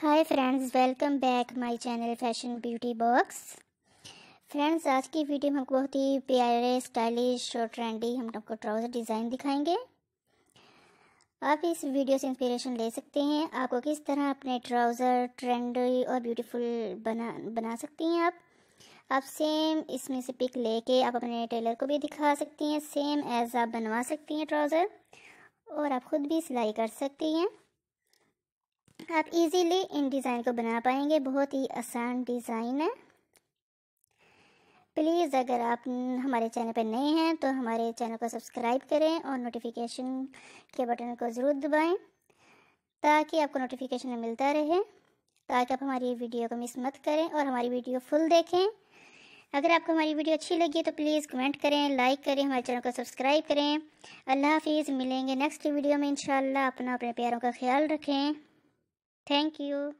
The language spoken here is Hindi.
Hi friends welcome back my channel fashion beauty box friends आज की वीडियो में हमको बहुत ही प्यारे स्टाइलिश और ट्रेंडी हम आपको ट्राउज़र डिज़ाइन दिखाएंगे आप इस वीडियो से इंस्पिरेशन ले सकते हैं आपको किस तरह अपने ट्राउज़र ट्रेंडी और ब्यूटीफुल बना बना सकती हैं आप आप सेम इसमें से पिक लेके आप अपने टेलर को भी दिखा सकती हैं सेम एज़ आप बनवा सकती हैं ट्राउज़र और आप ख़ुद भी सिलाई कर सकती हैं आप इजीली इन डिज़ाइन को बना पाएंगे बहुत ही आसान डिज़ाइन है प्लीज़ अगर आप हमारे चैनल पर नए हैं तो हमारे चैनल को सब्सक्राइब करें और नोटिफिकेशन के बटन को ज़रूर दबाएं ताकि आपको नोटिफिकेशन मिलता रहे ताकि आप हमारी वीडियो को मिस मत करें और हमारी वीडियो फुल देखें अगर आपको हमारी वीडियो अच्छी लगी तो प्लीज़ कमेंट करें लाइक करें हमारे चैनल को सब्सक्राइब करें अल्लाह हाफिज़ मिलेंगे नेक्स्ट वीडियो में इंशाल्लाह अपना अपने प्यारों का ख्याल रखें Thank you.